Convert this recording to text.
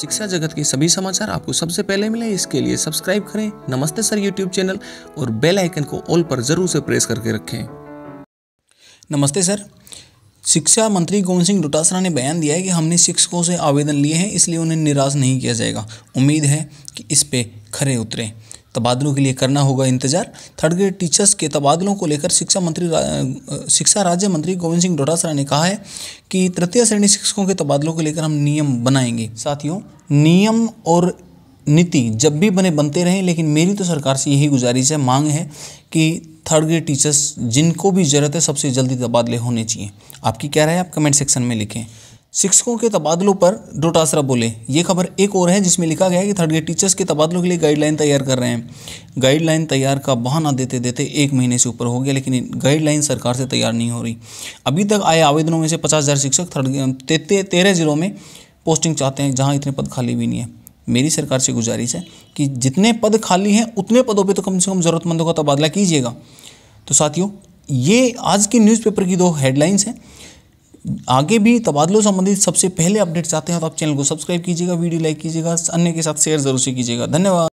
शिक्षा जगत के सभी समाचार आपको सबसे पहले मिले इसके लिए सब्सक्राइब करें नमस्ते सर यूट्यूब चैनल और बेल आइकन को ऑल पर जरूर से प्रेस करके रखें नमस्ते सर शिक्षा मंत्री गोविंद सिंह डोटासरा ने बयान दिया है कि हमने शिक्षकों से आवेदन लिए हैं इसलिए उन्हें निराश नहीं किया जाएगा उम्मीद है कि इस पे खरे उतरें तबादलों के लिए करना होगा इंतजार थर्ड ग्रेड टीचर्स के तबादलों को लेकर शिक्षा मंत्री रा, शिक्षा राज्य मंत्री गोविंद सिंह डोटासरा ने कहा है कि तृतीय श्रेणी शिक्षकों के तबादलों को लेकर हम नियम बनाएंगे साथियों नियम और नीति जब भी बने बनते रहें लेकिन मेरी तो सरकार से यही गुजारिश है मांग है कि थर्ड ग्रेड टीचर्स जिनको भी ज़रूरत है सबसे जल्दी तबादले होने चाहिए आपकी क्या राय आप कमेंट सेक्शन में लिखें शिक्षकों के तबादलों पर डोटासरा बोले ये खबर एक और है जिसमें लिखा गया है कि थर्ड ग्रेड टीचर्स के तबादलों के लिए गाइडलाइन तैयार कर रहे हैं गाइडलाइन तैयार का बहाना देते देते एक महीने से ऊपर हो गया लेकिन गाइडलाइन सरकार से तैयार नहीं हो रही अभी तक आए आवेदनों में से पचास हज़ार शिक्षक थर्ड तेरह जिलों में पोस्टिंग चाहते हैं जहाँ इतने पद खाली भी नहीं है मेरी सरकार से गुजारिश है कि जितने पद खाली हैं उतने पदों पर तो कम से कम ज़रूरतमंदों का तबादला कीजिएगा तो साथियों ये आज की न्यूज़पेपर की दो हेडलाइंस हैं आगे भी तबादलों संबंधित सबसे पहले अपडेट चाहते हैं तो आप चैनल को सब्सक्राइब कीजिएगा वीडियो लाइक कीजिएगा अन्य के साथ शेयर जरूर से कीजिएगा धन्यवाद